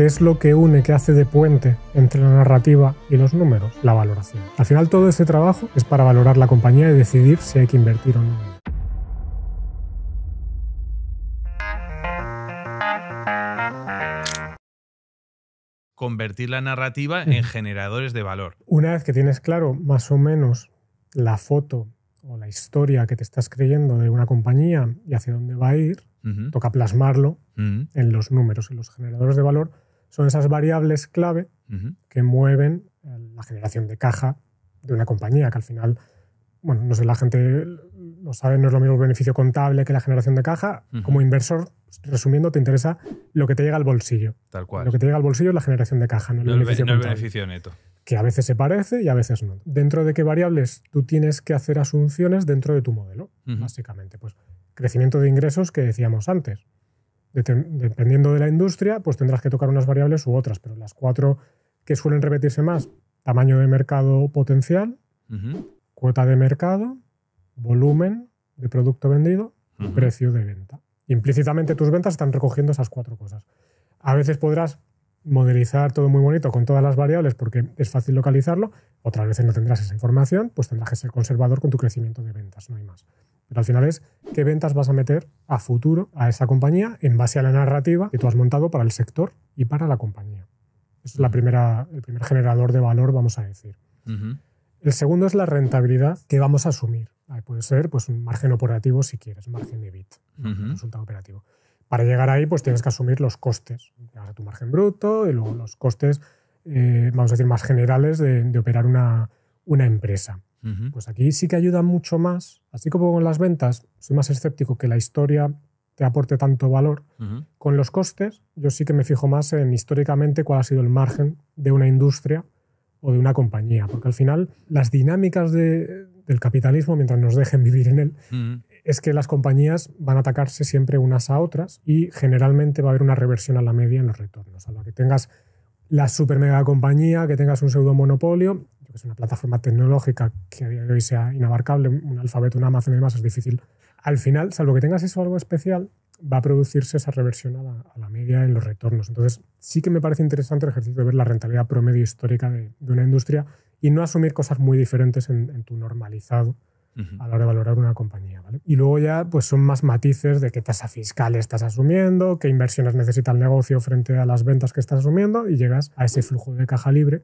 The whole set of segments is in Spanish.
qué es lo que une, que hace de puente entre la narrativa y los números, la valoración. Al final todo ese trabajo es para valorar la compañía y decidir si hay que invertir o no. convertir la narrativa en generadores de valor. Una vez que tienes claro más o menos la foto o la historia que te estás creyendo de una compañía y hacia dónde va a ir, toca plasmarlo en los números, en los generadores de valor, son esas variables clave que mueven la generación de caja de una compañía, que al final, bueno, no sé, la gente lo sabe, no es lo mismo el beneficio contable que la generación de caja. Como inversor, resumiendo, te interesa lo que te llega al bolsillo. Tal cual. Lo que te llega al bolsillo es la generación de caja, no, el, beneficio, neto. Que a veces se parece y a veces no. Dentro de qué variables tú tienes que hacer asunciones dentro de tu modelo, básicamente. Pues crecimiento de ingresos que decíamos antes dependiendo de la industria, pues tendrás que tocar unas variables u otras, pero las cuatro que suelen repetirse más, tamaño de mercado potencial, cuota de mercado, volumen de producto vendido, precio de venta. Implícitamente tus ventas están recogiendo esas cuatro cosas. A veces podrás modelizar todo muy bonito con todas las variables porque es fácil localizarlo, otras veces no tendrás esa información, pues tendrás que ser conservador con tu crecimiento de ventas, no hay más. Pero al final es qué ventas vas a meter a futuro a esa compañía en base a la narrativa que tú has montado para el sector y para la compañía. Eso es la primera, el primer generador de valor, vamos a decir. El segundo es la rentabilidad que vamos a asumir. puede ser pues, un margen operativo si quieres, margen EBIT, bit, resultado operativo. Para llegar ahí, pues tienes que asumir los costes. a tu margen bruto y luego los costes, eh, vamos a decir, más generales de, operar una, una empresa. Pues aquí sí que ayuda mucho más, así como con las ventas, soy más escéptico que la historia te aporte tanto valor. Con los costes, yo sí que me fijo más en históricamente cuál ha sido el margen de una industria o de una compañía, porque al final las dinámicas del capitalismo, mientras nos dejen vivir en él, es que las compañías van a atacarse siempre unas a otras y generalmente va a haber una reversión a la media en los retornos, a lo que tengas la super mega compañía, que tengas un pseudo monopolio que es una plataforma tecnológica que a día de hoy sea inabarcable, un alfabeto, un Amazon y demás, es difícil. Al final, salvo que tengas eso algo especial, va a producirse esa reversión a la, media en los retornos. Entonces, sí que me parece interesante el ejercicio de ver la rentabilidad promedio histórica de, una industria y no asumir cosas muy diferentes en tu normalizado a la hora de valorar una compañía. ¿vale? Y luego ya pues son más matices de qué tasa fiscal estás asumiendo, qué inversiones necesita el negocio frente a las ventas que estás asumiendo y llegas a ese flujo de caja libre,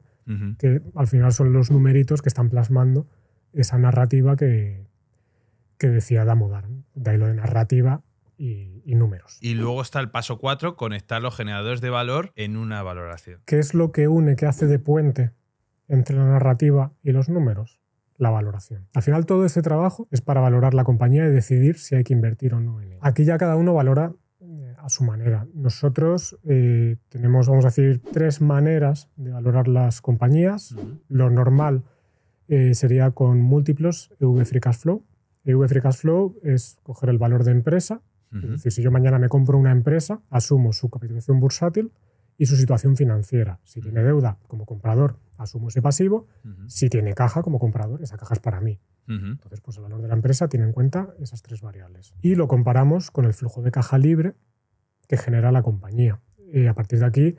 que al final son los numeritos que están plasmando esa narrativa que, que decía Damodar. De ahí lo de narrativa y, y, números. Y luego está el paso 4, conectar los generadores de valor en una valoración. ¿Qué es lo que une, qué hace de puente entre la narrativa y los números? la valoración. Al final todo este trabajo es para valorar la compañía y decidir si hay que invertir o no en ella. Aquí ya cada uno valora eh, a su manera. Nosotros eh, tenemos, vamos a decir, tres maneras de valorar las compañías. Lo normal eh, sería con múltiplos EV Free Cash Flow. EV Free Cash Flow es coger el valor de empresa. decir, si yo mañana me compro una empresa, asumo su capitalización bursátil, y su situación financiera. Si tiene deuda como comprador, asumo ese pasivo. Si tiene caja como comprador, esa caja es para mí. Entonces, pues el valor de la empresa tiene en cuenta esas tres variables. Y lo comparamos con el flujo de caja libre que genera la compañía. Y a partir de aquí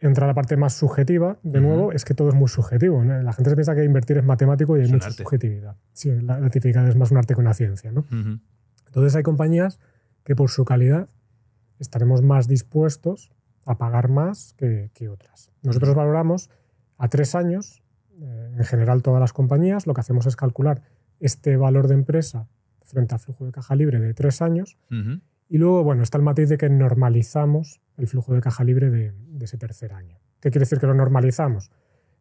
entra la parte más subjetiva. De nuevo, es que todo es muy subjetivo. La gente se piensa que invertir es matemático y hay mucha subjetividad. Sí, la, la es más un arte que una ciencia. Entonces hay compañías que por su calidad estaremos más dispuestos a pagar más que, otras. Nosotros valoramos a tres años, eh, en general todas las compañías, lo que hacemos es calcular este valor de empresa frente al flujo de caja libre de tres años. Y luego, bueno, está el matiz de que normalizamos el flujo de caja libre de, de, ese tercer año. ¿Qué quiere decir que lo normalizamos?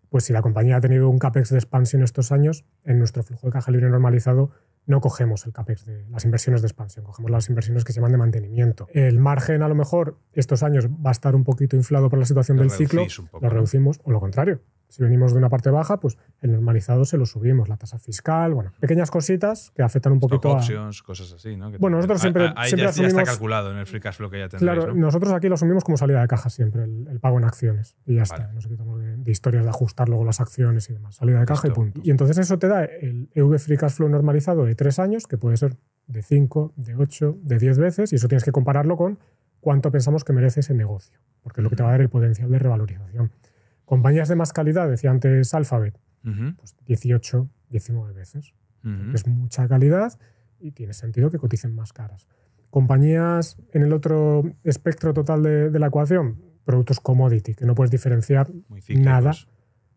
Pues si la compañía ha tenido un CAPEX de expansión estos años, en nuestro flujo de caja libre normalizado no cogemos el CAPEX de las inversiones de expansión, cogemos las inversiones que se llaman de mantenimiento. El margen, a lo mejor, estos años va a estar un poquito inflado por la situación del ciclo, lo reducimos, o lo contrario. Si venimos de una parte baja, pues el normalizado se lo subimos, la tasa fiscal, bueno, pequeñas cositas que afectan un poquito cosas así, ¿no? bueno, nosotros siempre, siempre está calculado en el free cash flow que ya tendréis, Claro, nosotros aquí lo asumimos como salida de caja siempre, el, pago en acciones. Y ya está, nos de historias de ajustar luego las acciones y demás. Salida de caja y punto. Y entonces eso te da el EV Free Cash Flow normalizado de tres años, que puede ser de cinco, de ocho, de diez veces, y eso tienes que compararlo con cuánto pensamos que merece ese negocio, porque es lo que te va a dar el potencial de revalorización. Compañías de más calidad, decía antes Alphabet, pues 18, 19 veces. Es mucha calidad y tiene sentido que coticen más caras. Compañías en el otro espectro total de, de la ecuación, productos commodity, que no puedes diferenciar nada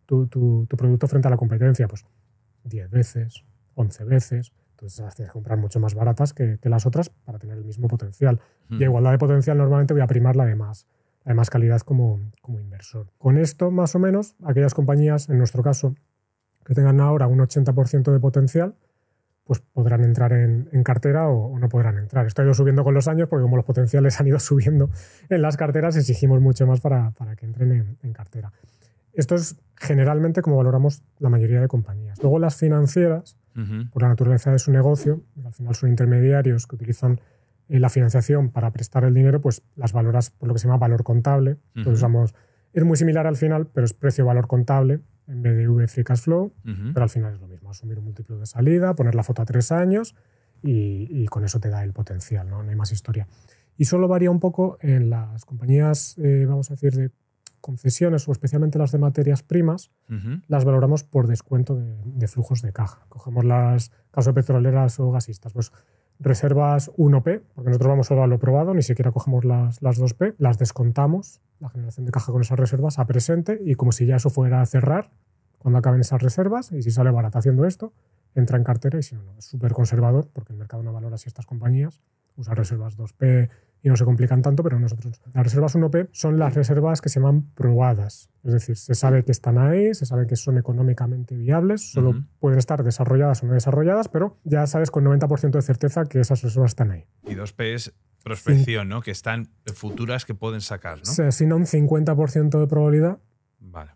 tu, tu, producto frente a la competencia, pues 10 veces, 11 veces. Entonces las tienes que comprar mucho más baratas que, las otras para tener el mismo potencial. Hmm. Y a igualdad de potencial normalmente voy a primar la de más, calidad como inversor. Con esto, más o menos, aquellas compañías, en nuestro caso, que tengan ahora un 80% de potencial, pues podrán entrar en, cartera o, no podrán entrar. Esto ha ido subiendo con los años porque como los potenciales han ido subiendo en las carteras, exigimos mucho más para, que entren en, cartera. Esto es generalmente como valoramos la mayoría de compañías. Luego las financieras, por la naturaleza de su negocio, al final son intermediarios que utilizan eh, la financiación para prestar el dinero, pues las valoras por lo que se llama valor contable. usamos, es muy similar al final, pero es precio-valor contable en vez de Free Cash Flow, pero al final es lo mismo, asumir un múltiplo de salida, poner la foto a tres años y, con eso te da el potencial, ¿no? ¿no? hay más historia. Y solo varía un poco en las compañías, eh, vamos a decir, de concesiones o especialmente las de materias primas, las valoramos por descuento de, de, flujos de caja. Cogemos las caso petroleras o gasistas, pues reservas 1P, porque nosotros vamos solo a lo probado, ni siquiera cogemos las, las 2P, las descontamos, la generación de caja con esas reservas a presente y como si ya eso fuera a cerrar cuando acaben esas reservas y si sale barata haciendo esto, entra en cartera y si no, no es súper conservador porque el mercado no valora si estas compañías usar reservas 2P y no se complican tanto, pero nosotros. Las reservas 1P son las reservas que se llaman probadas, es decir, se sabe que están ahí, se sabe que son económicamente viables, solo pueden estar desarrolladas o no desarrolladas, pero ya sabes con 90% de certeza que esas reservas están ahí. Y 2P es prospección, ¿no? Que están futuras que pueden sacar, ¿no? Se asigna un 50% de probabilidad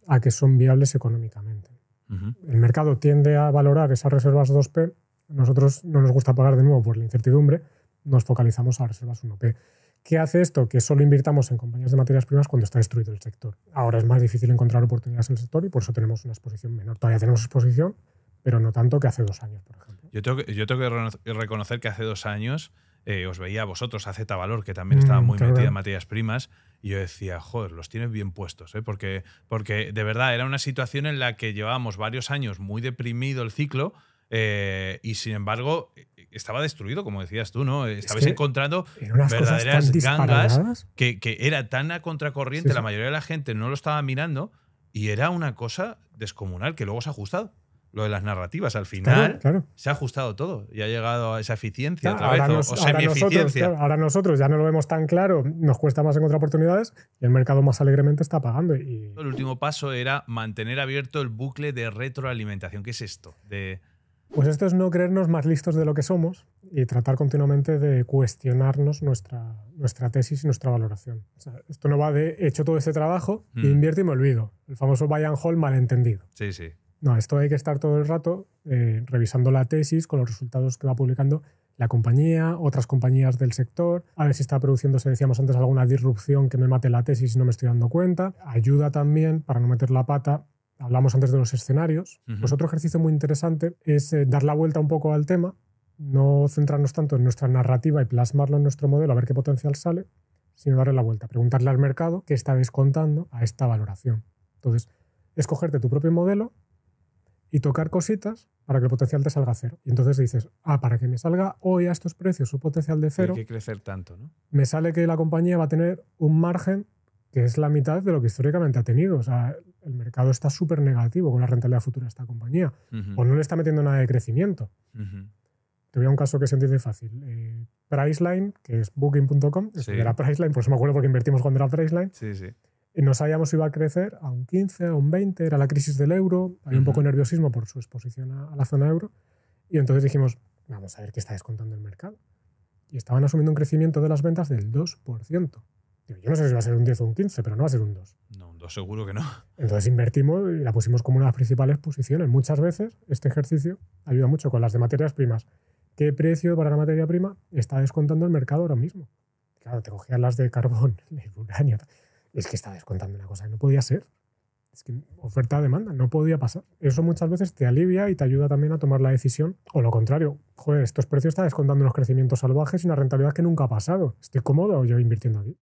a que son viables económicamente. El mercado tiende a valorar esas reservas 2P. Nosotros no nos gusta pagar de nuevo por la incertidumbre, nos focalizamos a reservas 1P. ¿Qué hace esto? Que solo invirtamos en compañías de materias primas cuando está destruido el sector. Ahora es más difícil encontrar oportunidades en el sector y por eso tenemos una exposición menor. Todavía tenemos exposición, pero no tanto que hace dos años, por ejemplo. Yo tengo que, yo tengo que reconocer que hace dos años eh, os veía a vosotros, a Z Valor, que también estaba mm, muy metida en materias primas, y yo decía, joder, los tienes bien puestos, ¿eh? porque, porque de verdad era una situación en la que llevábamos varios años muy deprimido el ciclo, eh, y sin embargo, estaba destruido, como decías tú, ¿no? Estabas encontrando verdaderas gangas que, que, era tan a contracorriente, la mayoría de la gente no lo estaba mirando y era una cosa descomunal que luego se ha ajustado. Lo de las narrativas, al final se ha ajustado todo y ha llegado a esa eficiencia vez, o, semieficiencia. Ahora, nosotros ya no lo vemos tan claro, nos cuesta más encontrar oportunidades y el mercado más alegremente está pagando. El último paso era mantener abierto el bucle de retroalimentación. que es esto? De, pues esto es no creernos más listos de lo que somos y tratar continuamente de cuestionarnos nuestra, nuestra tesis y nuestra valoración. esto no va de hecho todo este trabajo, mm. invierto y me olvido. El famoso Bayern Hall malentendido. Sí, sí. No, esto hay que estar todo el rato eh, revisando la tesis con los resultados que va publicando la compañía, otras compañías del sector, a ver si está produciéndose, decíamos antes, alguna disrupción que me mate la tesis y no me estoy dando cuenta. Ayuda también, para no meter la pata, hablamos antes de los escenarios, pues otro ejercicio muy interesante es eh, dar la vuelta un poco al tema, no centrarnos tanto en nuestra narrativa y plasmarlo en nuestro modelo a ver qué potencial sale, sino darle la vuelta, preguntarle al mercado qué está descontando a esta valoración. Entonces, escogerte tu propio modelo y tocar cositas para que el potencial te salga cero. Y entonces dices, ah, para que me salga hoy a estos precios su potencial de cero. Hay que crecer tanto, ¿no? Me sale que la compañía va a tener un margen que es la mitad de lo que históricamente ha tenido. O sea, el mercado está súper negativo con la rentabilidad futura de esta compañía, o no le está metiendo nada de crecimiento. Te voy a un caso que se entiende fácil. Eh, Priceline, que es booking.com, era Priceline, por eso me acuerdo porque invertimos cuando era Priceline. Sí, sí. Y no sabíamos si iba a crecer a un 15, a un 20, era la crisis del euro, había un poco de nerviosismo por su exposición a, a, la zona euro. Y entonces dijimos, vamos a ver qué está descontando el mercado. Y estaban asumiendo un crecimiento de las ventas del 2% yo no sé si va a ser un 10 o un 15, pero no va a ser un 2. No, un 2 seguro que no. Entonces invertimos y la pusimos como una de las principales posiciones. Muchas veces este ejercicio ayuda mucho con las de materias primas. ¿Qué precio para la materia prima está descontando el mercado ahora mismo? Claro, te cogías las de carbón, de uranio. Es que está descontando una cosa que no podía ser. Es que oferta-demanda, no podía pasar. Eso muchas veces te alivia y te ayuda también a tomar la decisión. O lo contrario, joder, estos precios están descontando unos crecimientos salvajes y una rentabilidad que nunca ha pasado. Estoy cómodo yo invirtiendo aquí.